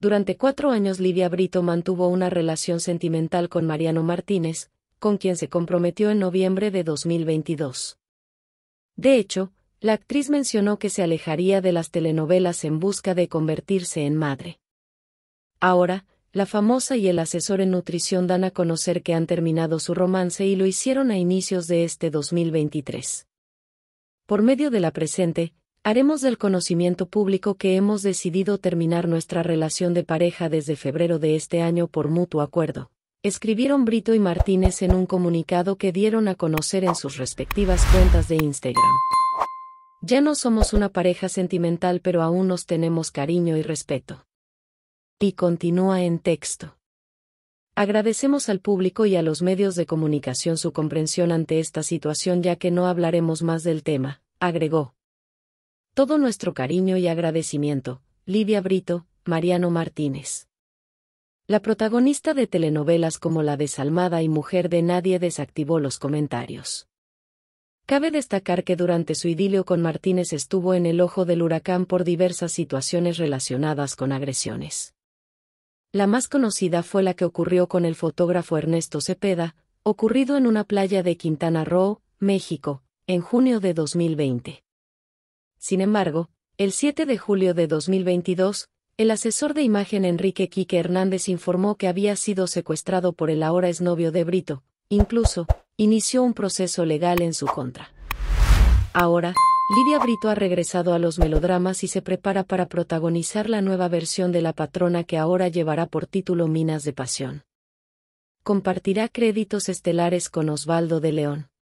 Durante cuatro años Lidia Brito mantuvo una relación sentimental con Mariano Martínez, con quien se comprometió en noviembre de 2022. De hecho, la actriz mencionó que se alejaría de las telenovelas en busca de convertirse en madre. Ahora, la famosa y el asesor en nutrición dan a conocer que han terminado su romance y lo hicieron a inicios de este 2023. Por medio de la presente, Haremos del conocimiento público que hemos decidido terminar nuestra relación de pareja desde febrero de este año por mutuo acuerdo. Escribieron Brito y Martínez en un comunicado que dieron a conocer en sus respectivas cuentas de Instagram. Ya no somos una pareja sentimental pero aún nos tenemos cariño y respeto. Y continúa en texto. Agradecemos al público y a los medios de comunicación su comprensión ante esta situación ya que no hablaremos más del tema, agregó. Todo nuestro cariño y agradecimiento, Livia Brito, Mariano Martínez. La protagonista de telenovelas como La Desalmada y Mujer de Nadie desactivó los comentarios. Cabe destacar que durante su idilio con Martínez estuvo en el ojo del huracán por diversas situaciones relacionadas con agresiones. La más conocida fue la que ocurrió con el fotógrafo Ernesto Cepeda, ocurrido en una playa de Quintana Roo, México, en junio de 2020. Sin embargo, el 7 de julio de 2022, el asesor de imagen Enrique Quique Hernández informó que había sido secuestrado por el ahora exnovio de Brito, incluso, inició un proceso legal en su contra. Ahora, Lidia Brito ha regresado a los melodramas y se prepara para protagonizar la nueva versión de La Patrona que ahora llevará por título Minas de Pasión. Compartirá créditos estelares con Osvaldo de León.